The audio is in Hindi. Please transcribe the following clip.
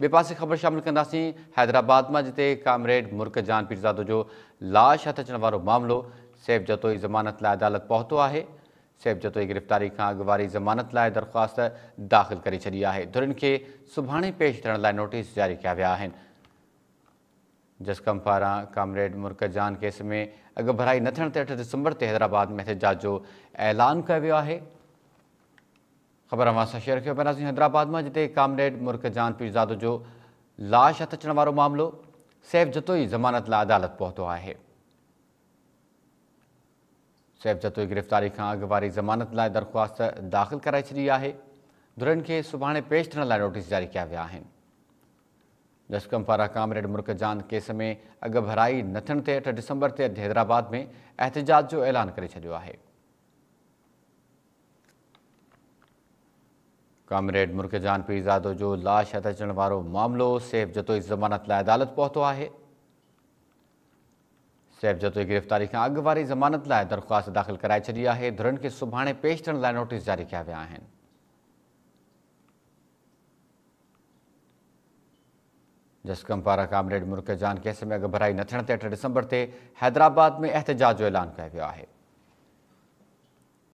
बे पास ख़बर शामिल कहसी हैदराबाद में जिते कामरेड मुर्क जान पीरज़ादो जो लाश हथ अचारो मामलो मामिलो जतोई ज़मानत ला अदालत पहुतो है सैफ जतोई गिरफ़्तारी का अगुवारी ज़मानत ला दरख़्वास्त दाख़िल कर छॾी है धुरन के सुभाणे पेश थियण नोटिस जारी किया वह जसकम पारा कामरेड मुर्क जान केस में अग भराई न थे अठ दिसंबर से हैदराबाद में एहतजाज ऐलान किया वो है ख़बर अमासा शेयर किया बनासी हैदराबाद में जिते कामरेड मुल्क जान पीरजाद जो लाश हथ अचण वारो मामिलो सैफ़ जतोई ज़मानत ला अदालत पहुतो है सैफ़ जतोई गिरफ़्तारी का अगवारी ज़मानत ला दरख़्वास्त दाख़िल कराई छी है धुरनि के सुभाणे पेश थे नोटिस जारी किया वह आहिनि पारा कामरेड मुल्क जान केस में अग भराई न थे अठ डिसंबर से अॼु हैदराबाद में एहतिजाज जो ऐलान कर छोड़ है कॉमरेड मुर्कजान पीरज़ादो जो लाश हथ अचण मामलो सेफ जतोई ज़मानत ला अदालत पहुतो है सेफ जतोई गिरफ़्तारी का अॻु वारी ज़मानत लाइ दरख़्वास्त दाख़िल कराए छी है धुरन के सुभाणे पेश थियण नोटिस जारी किया वह जस्कम जसकम कॉमरेड कामरेड मुर्कजान केस में अग भराई न थे अठ डिसंबर से हैदराबाद में एहतजाज ऐलान किया वो है